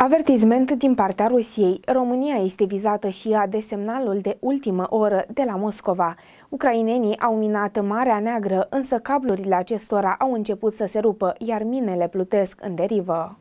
Avertizment din partea Rusiei. România este vizată și ea de semnalul de ultimă oră de la Moscova. Ucrainenii au minat Marea Neagră, însă cablurile acestora au început să se rupă, iar minele plutesc în derivă.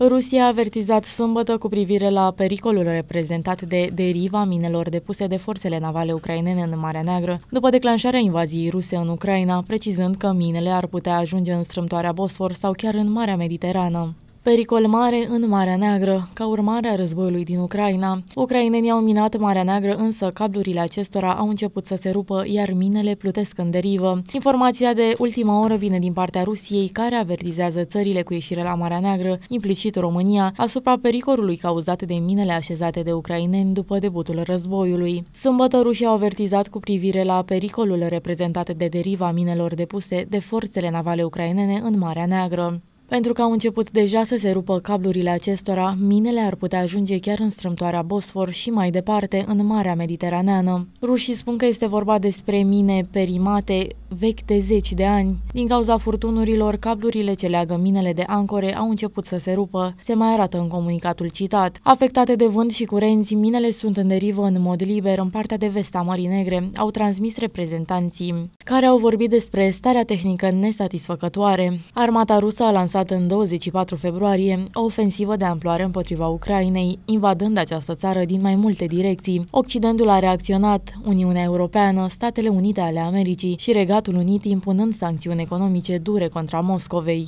Rusia a avertizat sâmbătă cu privire la pericolul reprezentat de deriva minelor depuse de forțele navale ucrainene în Marea Neagră, după declanșarea invaziei ruse în Ucraina, precizând că minele ar putea ajunge în strâmtoarea Bosfor sau chiar în Marea Mediterană pericol mare în Marea Neagră, ca urmare a războiului din Ucraina. Ucrainenii au minat Marea Neagră, însă cablurile acestora au început să se rupă, iar minele plutesc în derivă. Informația de ultima oră vine din partea Rusiei, care avertizează țările cu ieșire la Marea Neagră, implicit România, asupra pericolului cauzat de minele așezate de ucraineni după debutul războiului. Sâmbătă rușii au avertizat cu privire la pericolul reprezentat de deriva minelor depuse de forțele navale ucrainene în Marea Neagră. Pentru că au început deja să se rupă cablurile acestora, minele ar putea ajunge chiar în strâmtoarea Bosfor și mai departe, în Marea Mediteraneană. Rușii spun că este vorba despre mine perimate vechi de zeci de ani. Din cauza furtunurilor, cablurile ce leagă minele de ancore au început să se rupă, se mai arată în comunicatul citat. Afectate de vânt și curenți, minele sunt în derivă în mod liber în partea de vest a Mării Negre, au transmis reprezentanții, care au vorbit despre starea tehnică nesatisfăcătoare. Armata rusă a lansat lansat în 24 februarie o ofensivă de amploare împotriva Ucrainei, invadând această țară din mai multe direcții. Occidentul a reacționat, Uniunea Europeană, Statele Unite ale Americii și Regatul Unit impunând sancțiuni economice dure contra Moscovei.